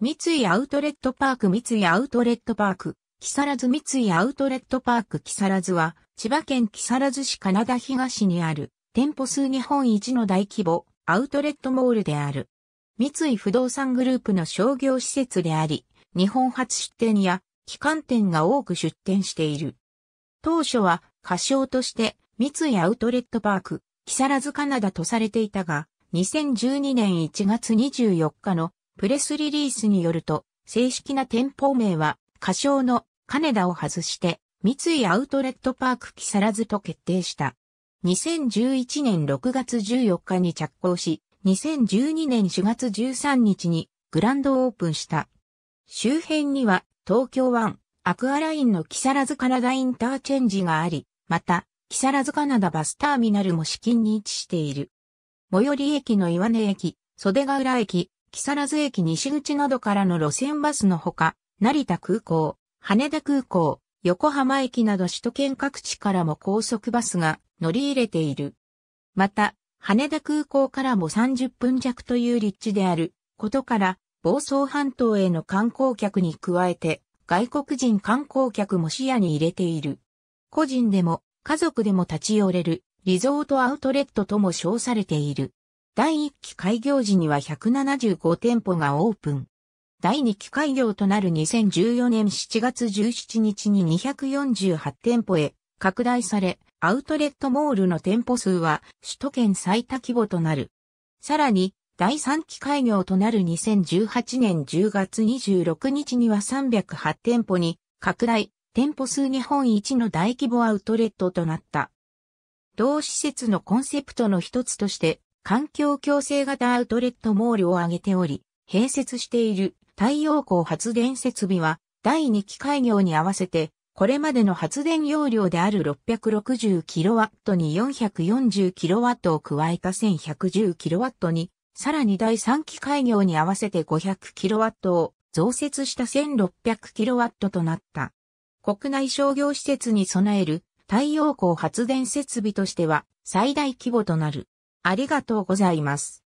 三井アウトレットパーク三井アウトレットパーク、木更津三井アウトレットパーク木更津は、千葉県木更津市カナダ東にある、店舗数日本一の大規模、アウトレットモールである。三井不動産グループの商業施設であり、日本初出店や、機関店が多く出店している。当初は、仮称として、三井アウトレットパーク、木更津カナダとされていたが、2012年1月24日のプレスリリースによると、正式な店舗名は、仮称の金田を外して、三井アウトレットパーク木更津と決定した。2011年6月14日に着工し、2012年4月13日にグランドオープンした。周辺には東京湾、アクアラインの木更津カナダインターチェンジがあり、また、木更津カナダバスターミナルも資金に位置している。最寄り駅の岩根駅、袖ヶ浦駅、木更津駅西口などからの路線バスのほか、成田空港、羽田空港、横浜駅など首都圏各地からも高速バスが乗り入れている。また、羽田空港からも30分弱という立地であることから、房総半島への観光客に加えて、外国人観光客も視野に入れている。個人でも家族でも立ち寄れるリゾートアウトレットとも称されている。第1期開業時には175店舗がオープン。第2期開業となる2014年7月17日に248店舗へ拡大され、アウトレットモールの店舗数は首都圏最多規模となる。さらに、第3期開業となる2018年10月26日には308店舗に拡大、店舗数日本一の大規模アウトレットとなった。同施設のコンセプトの一つとして、環境共生型アウトレットモールを挙げており、併設している太陽光発電設備は第2期開業に合わせて、これまでの発電容量である 660kW に 440kW を加えた 1110kW に、さらに第3期開業に合わせて 500kW を増設した 1600kW となった。国内商業施設に備える太陽光発電設備としては最大規模となる。ありがとうございます。